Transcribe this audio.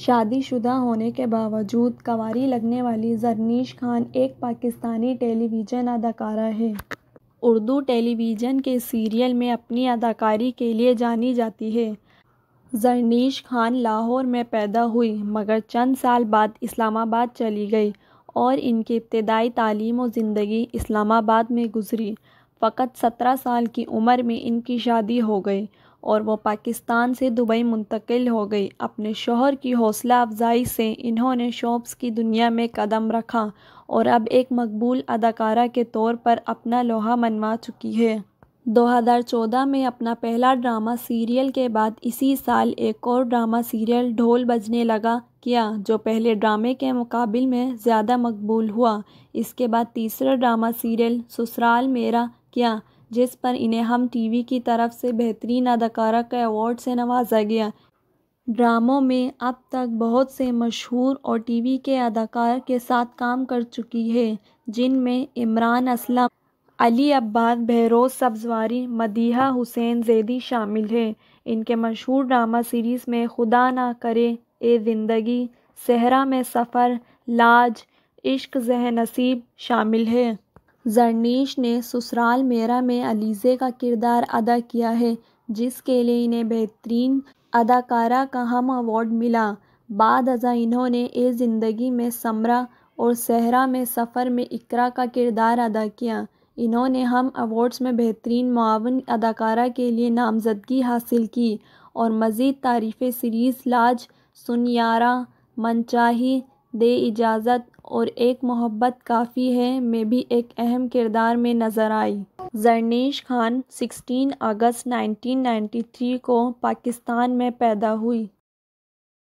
शादीशुदा होने के बावजूद कंवारी लगने वाली जरनीश खान एक पाकिस्तानी टेलीविज़न अदाकारा है उर्दू टेलीविज़न के सीरियल में अपनी अदाकारी के लिए जानी जाती है जरनीश खान लाहौर में पैदा हुई मगर चंद साल बाद इस्लामाबाद चली गई और इनकी इब्तदाई तालीम और ज़िंदगी इस्लामाबाद में गुजरी फ़कत सत्रह साल की उम्र में इनकी शादी हो गई और वो पाकिस्तान से दुबई मुंतकिल हो गई अपने शोहर की हौसला अफजाई से इन्होंने शॉप्स की दुनिया में कदम रखा और अब एक मकबूल अदाकारा के तौर पर अपना लोहा मनवा चुकी है 2014 में अपना पहला ड्रामा सीरियल के बाद इसी साल एक और ड्रामा सीरियल ढोल बजने लगा किया जो पहले ड्रामे के मुकाबले में ज़्यादा मकबूल हुआ इसके बाद तीसरा ड्रामा सीरियल ससुराल मेरा किया जिस पर इन्हें हम टीवी की तरफ से बेहतरीन अदाकारा का अवार्ड से नवाजा गया ड्रामों में अब तक बहुत से मशहूर और टीवी के अदाकार के साथ काम कर चुकी है जिनमें इमरान असलम अली अब्बास बहरोज सब्जवारी मदीहा हुसैन जैदी शामिल हैं इनके मशहूर ड्रामा सीरीज़ में खुदा ना करे ए ज़िंदगी सहरा में सफ़र लाज इश्क जह नसीब शामिल है जर्नीश ने ससुराल मेरा में अलीज़े का किरदार अदा किया है जिसके लिए इन्हें बेहतरीन अदाकारा का हम अवार्ड मिला बाद अजा इन्होंने ए ज़िंदगी में समरा और सहरा में सफ़र में इकरा का किरदार अदा किया इन्होंने हम अवार्ड्स में बेहतरीन मावन अदाकारा के लिए नामजदगी हासिल की और मज़ीद तारीफ़ सीरीज़ लाज सुनियारा मनचाही दे इजाज़त और एक मोहब्बत काफ़ी है में भी एक अहम किरदार में नज़र आई जरनीश खान 16 अगस्त 1993 को पाकिस्तान में पैदा हुई